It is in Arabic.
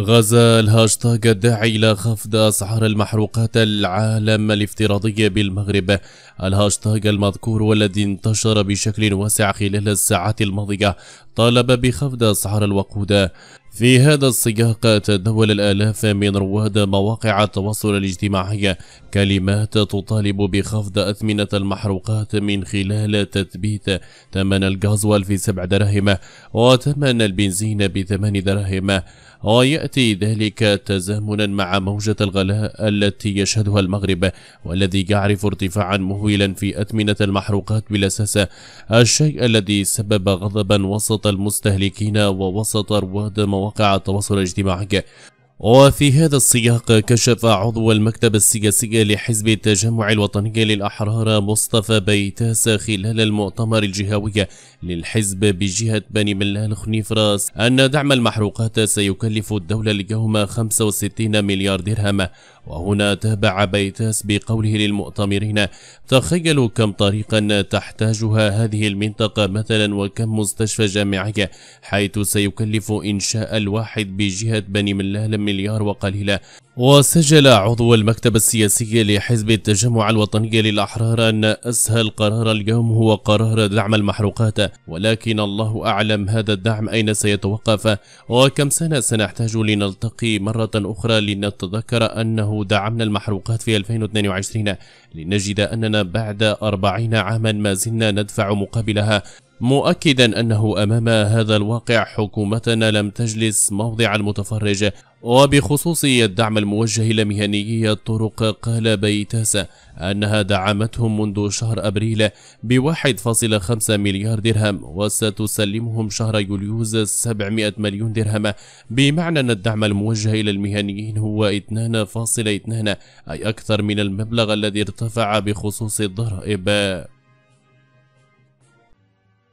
غزا الهاشتاج الداعي إلى خفض أسعار المحروقات العالم الافتراضي بالمغرب الهاشتاج المذكور والذي انتشر بشكل واسع خلال الساعات الماضية طالب بخفض أسعار الوقود في هذا السياق تداول الآلاف من رواد مواقع التواصل الاجتماعي كلمات تطالب بخفض أثمنة المحروقات من خلال تثبيت ثمن الغاز في سبع دراهم وثمن البنزين بثمان دراهم ويأتي ذلك تزامنا مع موجة الغلاء التي يشهدها المغرب والذي يعرف ارتفاعا مهولا في أثمنة المحروقات بالأساس الشيء الذي سبب غضبا وسط المستهلكين ووسط رواد مواقع التواصل الاجتماعي وفي هذا السياق كشف عضو المكتب السياسي لحزب التجمع الوطني للأحرار مصطفى بيتاس خلال المؤتمر الجهوي للحزب بجهة بني ملال خنيفراس أن دعم المحروقات سيكلف الدولة اليوم 65 مليار درهم وهنا تابع بيتاس بقوله للمؤتمرين تخيلوا كم طريقا تحتاجها هذه المنطقة مثلا وكم مستشفى جامعية حيث سيكلف إنشاء الواحد بجهة بني ملال مليار وقليلة وسجل عضو المكتب السياسي لحزب التجمع الوطني للأحرار أن أسهل قرار اليوم هو قرار دعم المحروقات ولكن الله أعلم هذا الدعم أين سيتوقف وكم سنة سنحتاج لنلتقي مرة أخرى لنتذكر أنه دعمنا المحروقات في 2022 لنجد أننا بعد 40 عاما ما زلنا ندفع مقابلها مؤكدا أنه أمام هذا الواقع حكومتنا لم تجلس موضع المتفرج وبخصوص الدعم الموجه لمهنيي الطرق قال بيتاسا أنها دعمتهم منذ شهر أبريل ب 1.5 مليار درهم وستسلمهم شهر يوليوز 700 مليون درهم بمعنى أن الدعم الموجه إلى المهنيين هو 2.2 أي أكثر من المبلغ الذي ارتفع بخصوص الضرائب